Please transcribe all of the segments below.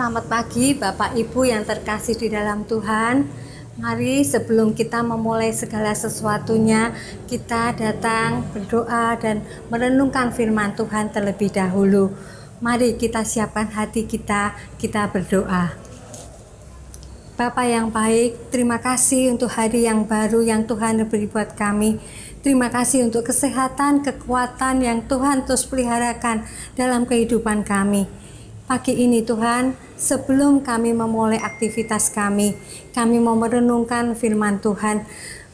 Selamat pagi Bapak Ibu yang terkasih di dalam Tuhan. Mari sebelum kita memulai segala sesuatunya, kita datang berdoa dan merenungkan firman Tuhan terlebih dahulu. Mari kita siapkan hati kita, kita berdoa. Bapak yang baik, terima kasih untuk hari yang baru yang Tuhan beri buat kami. Terima kasih untuk kesehatan, kekuatan yang Tuhan terus peliharakan dalam kehidupan kami pagi ini Tuhan sebelum kami memulai aktivitas kami, kami mau merenungkan firman Tuhan.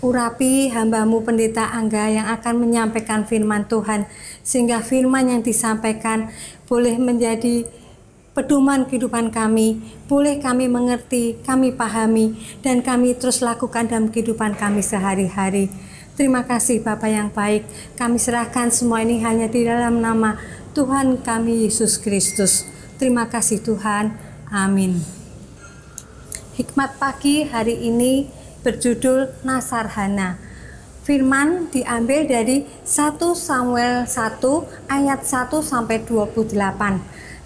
Urapi hambamu pendeta Angga yang akan menyampaikan firman Tuhan, sehingga firman yang disampaikan boleh menjadi pedoman kehidupan kami, boleh kami mengerti, kami pahami, dan kami terus lakukan dalam kehidupan kami sehari-hari. Terima kasih Bapak yang baik, kami serahkan semua ini hanya di dalam nama Tuhan kami Yesus Kristus. Terima kasih Tuhan. Amin. Hikmat pagi hari ini berjudul Nasarhana. Firman diambil dari 1 Samuel 1 ayat 1 sampai 28.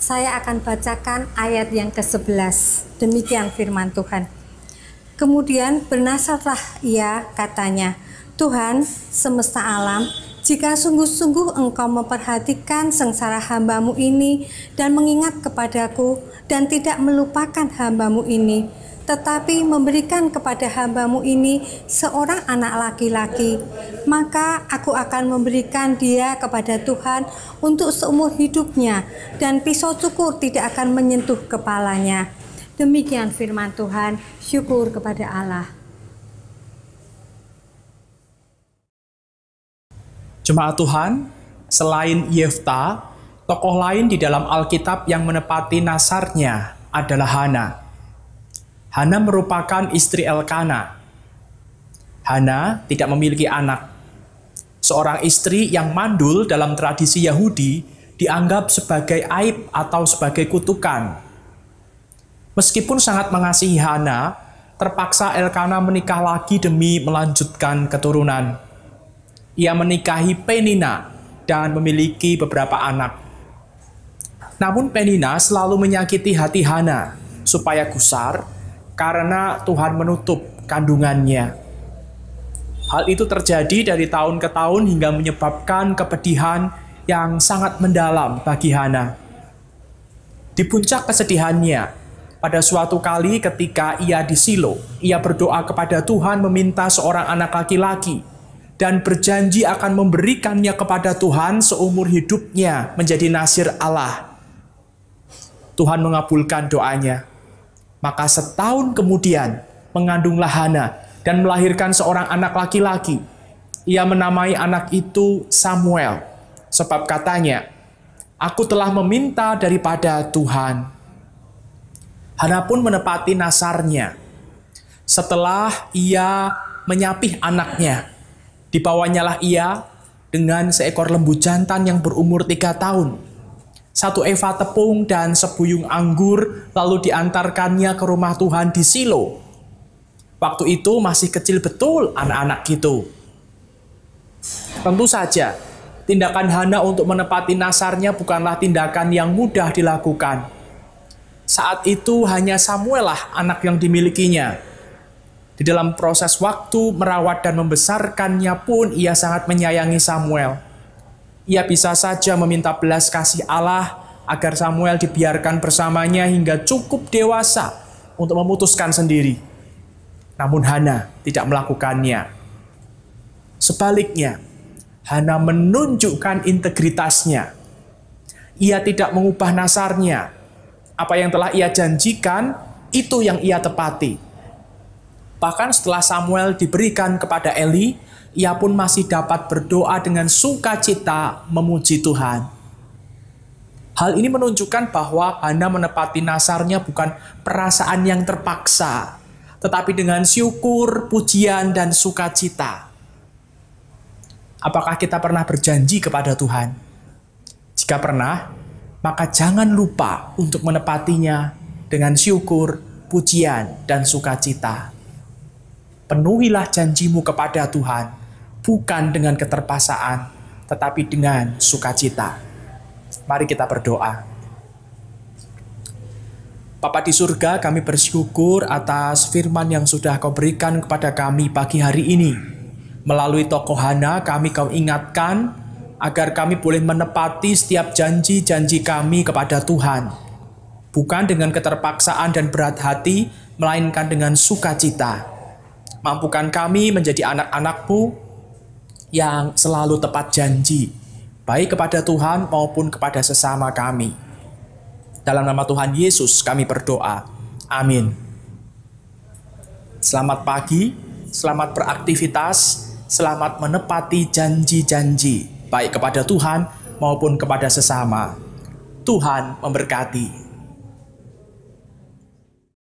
Saya akan bacakan ayat yang ke-11. Demikian firman Tuhan. Kemudian bernasarlah ia katanya, Tuhan semesta alam jika sungguh-sungguh engkau memperhatikan sengsara hambamu ini dan mengingat kepadaku dan tidak melupakan hambamu ini, tetapi memberikan kepada hambamu ini seorang anak laki-laki, maka aku akan memberikan dia kepada Tuhan untuk seumur hidupnya dan pisau cukur tidak akan menyentuh kepalanya. Demikian firman Tuhan, syukur kepada Allah. Jemaat Tuhan, selain Yefta, tokoh lain di dalam Alkitab yang menepati nasarnya adalah Hana. Hana merupakan istri Elkana. Hana tidak memiliki anak. Seorang istri yang mandul dalam tradisi Yahudi dianggap sebagai aib atau sebagai kutukan. Meskipun sangat mengasihi Hana, terpaksa Elkana menikah lagi demi melanjutkan keturunan ia menikahi Penina dan memiliki beberapa anak. Namun Penina selalu menyakiti hati Hana supaya gusar karena Tuhan menutup kandungannya. Hal itu terjadi dari tahun ke tahun hingga menyebabkan kepedihan yang sangat mendalam bagi Hana. Di puncak kesedihannya, pada suatu kali ketika ia di Silo, ia berdoa kepada Tuhan meminta seorang anak laki-laki dan berjanji akan memberikannya kepada Tuhan seumur hidupnya menjadi nasir Allah. Tuhan mengabulkan doanya. Maka setahun kemudian mengandunglah Hana dan melahirkan seorang anak laki-laki. Ia menamai anak itu Samuel, sebab katanya, Aku telah meminta daripada Tuhan. Hana pun menepati nasarnya. Setelah ia menyapih anaknya, Dibawanyalah ia dengan seekor lembu jantan yang berumur tiga tahun. Satu eva tepung dan sebuyung anggur lalu diantarkannya ke rumah Tuhan di Silo. Waktu itu masih kecil betul anak-anak itu. Tentu saja, tindakan Hana untuk menepati nasarnya bukanlah tindakan yang mudah dilakukan. Saat itu hanya Samuelah anak yang dimilikinya di dalam proses waktu merawat dan membesarkannya pun ia sangat menyayangi Samuel. Ia bisa saja meminta belas kasih Allah agar Samuel dibiarkan bersamanya hingga cukup dewasa untuk memutuskan sendiri. Namun Hana tidak melakukannya. Sebaliknya, Hana menunjukkan integritasnya. Ia tidak mengubah nasarnya. Apa yang telah ia janjikan, itu yang ia tepati. Bahkan setelah Samuel diberikan kepada Eli, ia pun masih dapat berdoa dengan sukacita memuji Tuhan. Hal ini menunjukkan bahwa Hana menepati nasarnya bukan perasaan yang terpaksa, tetapi dengan syukur, pujian, dan sukacita. Apakah kita pernah berjanji kepada Tuhan? Jika pernah, maka jangan lupa untuk menepatinya dengan syukur, pujian, dan sukacita penuhilah janjimu kepada Tuhan, bukan dengan keterpaksaan, tetapi dengan sukacita. Mari kita berdoa. Bapa di surga, kami bersyukur atas firman yang sudah kau berikan kepada kami pagi hari ini. Melalui tokoh Hana, kami kau ingatkan agar kami boleh menepati setiap janji-janji kami kepada Tuhan. Bukan dengan keterpaksaan dan berat hati, melainkan dengan sukacita. Mampukan kami menjadi anak-anakmu yang selalu tepat janji, baik kepada Tuhan maupun kepada sesama kami. Dalam nama Tuhan Yesus kami berdoa. Amin. Selamat pagi, selamat beraktivitas, selamat menepati janji-janji, baik kepada Tuhan maupun kepada sesama. Tuhan memberkati.